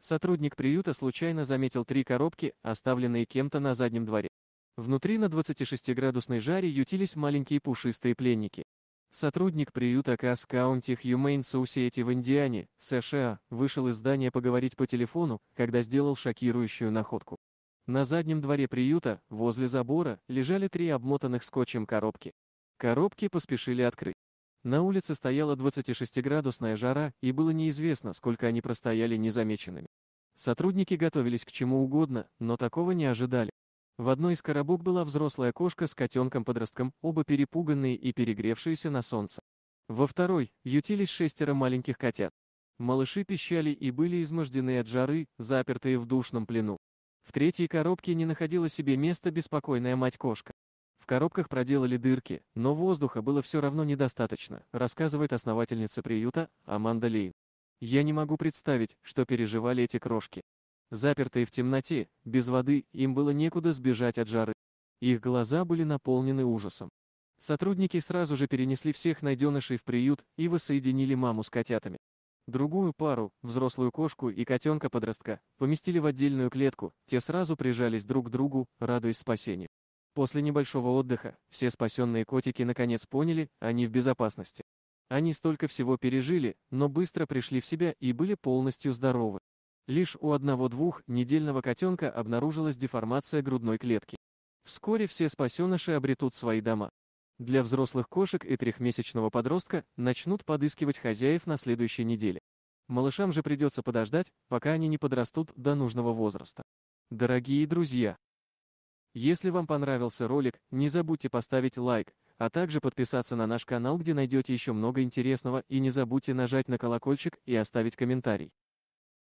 Сотрудник приюта случайно заметил три коробки, оставленные кем-то на заднем дворе. Внутри на 26-градусной жаре ютились маленькие пушистые пленники. Сотрудник приюта Кас Каунти Humane Society в Индиане, США, вышел из здания поговорить по телефону, когда сделал шокирующую находку. На заднем дворе приюта, возле забора, лежали три обмотанных скотчем коробки. Коробки поспешили открыть. На улице стояла 26-градусная жара, и было неизвестно, сколько они простояли незамеченными. Сотрудники готовились к чему угодно, но такого не ожидали. В одной из коробок была взрослая кошка с котенком-подростком, оба перепуганные и перегревшиеся на солнце. Во второй ютились шестеро маленьких котят. Малыши пищали и были измождены от жары, запертые в душном плену. В третьей коробке не находила себе места беспокойная мать-кошка коробках проделали дырки, но воздуха было все равно недостаточно, рассказывает основательница приюта Аманда Ли. Я не могу представить, что переживали эти крошки. Запертые в темноте, без воды, им было некуда сбежать от жары. Их глаза были наполнены ужасом. Сотрудники сразу же перенесли всех найденышей в приют и воссоединили маму с котятами. Другую пару, взрослую кошку и котенка-подростка, поместили в отдельную клетку, те сразу прижались друг к другу, радуясь спасению. После небольшого отдыха, все спасенные котики наконец поняли, они в безопасности. Они столько всего пережили, но быстро пришли в себя и были полностью здоровы. Лишь у одного-двух недельного котенка обнаружилась деформация грудной клетки. Вскоре все спасеныши обретут свои дома. Для взрослых кошек и трехмесячного подростка начнут подыскивать хозяев на следующей неделе. Малышам же придется подождать, пока они не подрастут до нужного возраста. Дорогие друзья! Если вам понравился ролик, не забудьте поставить лайк, а также подписаться на наш канал, где найдете еще много интересного, и не забудьте нажать на колокольчик и оставить комментарий.